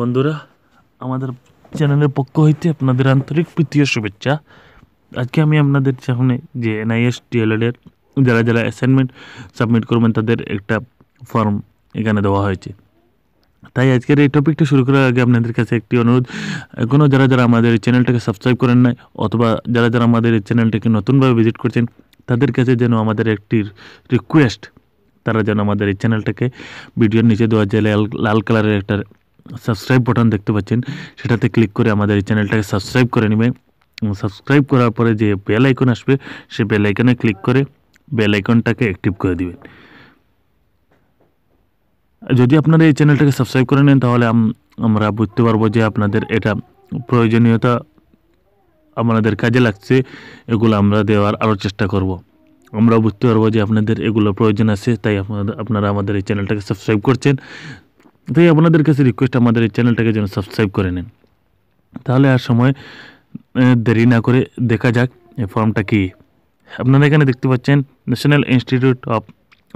বন্ধুরা আমাদের চ্যানেলের পক্ষ হইতে আপনাদের আন্তরিক প্রীতীয় শুভেচ্ছা আজকে আমি আপনাদের সামনে যে এনআইএস ডিএলএডের যারা যারা অ্যাসাইনমেন্ট সাবমিট করবেন তাদের একটা ফর্ম এখানে দেওয়া হয়েছে তাই আজকের এই টপিকটা শুরু করার আগে আপনাদের কাছে একটি অনুরোধ এখনও যারা যারা আমাদের এই চ্যানেলটাকে সাবস্ক্রাইব করেন নাই অথবা যারা যারা আমাদের এই চ্যানেলটাকে নতুনভাবে ভিজিট করছেন তাদের কাছে যেন আমাদের একটি রিকোয়েস্ট তারা যেন আমাদের এই চ্যানেলটাকে ভিডিওর নিচে দেওয়া যে লাল কালারের একটা সাবস্ক্রাইব বাটন দেখতে পাচ্ছেন সেটাতে ক্লিক করে আমাদের এই চ্যানেলটাকে সাবস্ক্রাইব করে নেবেন সাবস্ক্রাইব করার পরে যে বেল আইকন আসবে সে বেল আইকনে ক্লিক করে বেল আইকনটাকে অ্যাক্টিভ করে দিবেন যদি আপনারা এই চ্যানেলটাকে সাবস্ক্রাইব করে নেন তাহলে আমরা বুঝতে পারবো যে আপনাদের এটা প্রয়োজনীয়তা আমাদের কাজে লাগছে এগুলো আমরা দেওয়ার আরও চেষ্টা করব। আমরা বুঝতে পারবো যে আপনাদের এগুলো প্রয়োজন আছে তাই আপনারা আমাদের এই চ্যানেলটাকে সাবস্ক্রাইব করছেন তাই আপনাদের কাছে রিকোয়েস্ট আমাদের এই চ্যানেলটাকে যেন সাবস্ক্রাইব করে নেন তাহলে আর সময় দেরি না করে দেখা যাক এই ফর্মটা কী আপনারা এখানে দেখতে পাচ্ছেন national institute of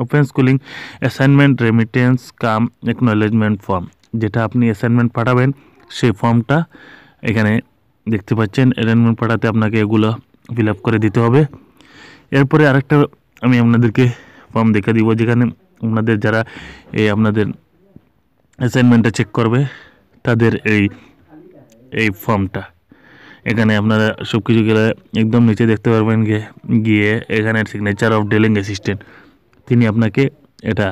open schooling assignment remittance cum acknowledgement form যেটা আপনি অ্যাসাইনমেন্ট পাঠাবেন সেই ফর্মটা এখানে দেখতে পাচ্ছেন অ্যাসাইনমেন্ট পাঠাতে আপনাকে এগুলো ফিল করে দিতে হবে এরপরে আরেকটা আমি আপনাদেরকে ফর্ম দেখে দিব যেখানে আপনাদের যারা এই আপনাদের অ্যাসাইনমেন্টটা চেক করবে তাদের এই এই ফর্মটা এখানে আপনারা সব কিছু গেলে একদম নিচে দেখতে পারবেন গিয়ে গিয়ে এখানের সিগনেচার অফ ডেলিং অ্যাসিস্ট্যান্ট তিনি আপনাকে এটা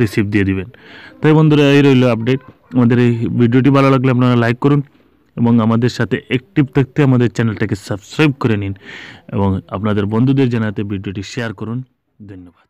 রিসিভ দিয়ে দিবেন তাই বন্ধুরা এই রইল আপডেট আমাদের এই ভিডিওটি ভালো লাগলে আপনারা লাইক করুন এবং আমাদের সাথে অ্যাক্টিভ থাকতে আমাদের চ্যানেলটাকে সাবস্ক্রাইব করে নিন এবং আপনাদের বন্ধুদের জানাতে ভিডিওটি শেয়ার করুন ধন্যবাদ